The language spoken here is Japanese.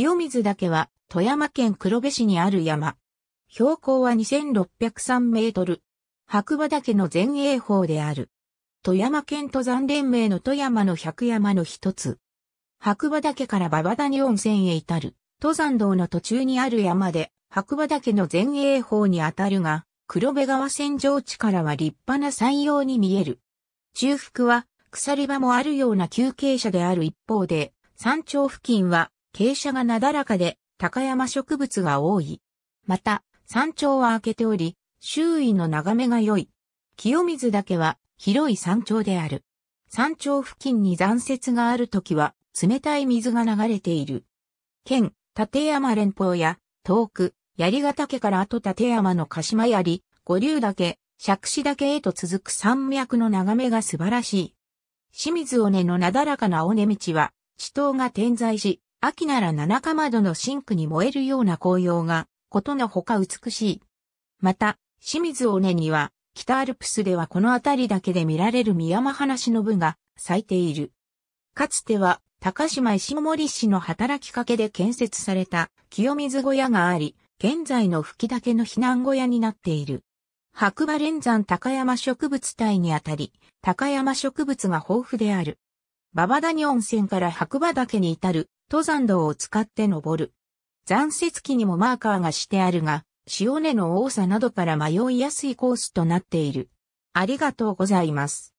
清水岳は富山県黒部市にある山。標高は2603メートル。白馬岳の前衛峰である。富山県登山連盟の富山の百山の一つ。白馬岳から馬場谷温泉へ至る。登山道の途中にある山で、白馬岳の前衛峰にあたるが、黒部川線上地からは立派な山陽に見える。中腹は、鎖場もあるような休憩者である一方で、山頂付近は傾斜がなだらかで、高山植物が多い。また、山頂は開けており、周囲の眺めが良い。清水岳は広い山頂である。山頂付近に残雪があるときは、冷たい水が流れている。県、立山連峰や、遠く、槍ヶ岳から後立山の鹿島槍、五竜岳、釈子岳へと続く山脈の眺めが素晴らしい。清水尾根のなだらかな尾根道は、地頭が点在し、秋なら七か窓のシンクに燃えるような紅葉が、ことのほか美しい。また、清水尾根には、北アルプスではこの辺りだけで見られる宮間花部が咲いている。かつては、高島石森氏の働きかけで建設された清水小屋があり、現在の吹竹の避難小屋になっている。白馬連山高山植物帯にあたり、高山植物が豊富である。馬場谷温泉から白馬岳に至る登山道を使って登る。残雪期にもマーカーがしてあるが、潮根の多さなどから迷いやすいコースとなっている。ありがとうございます。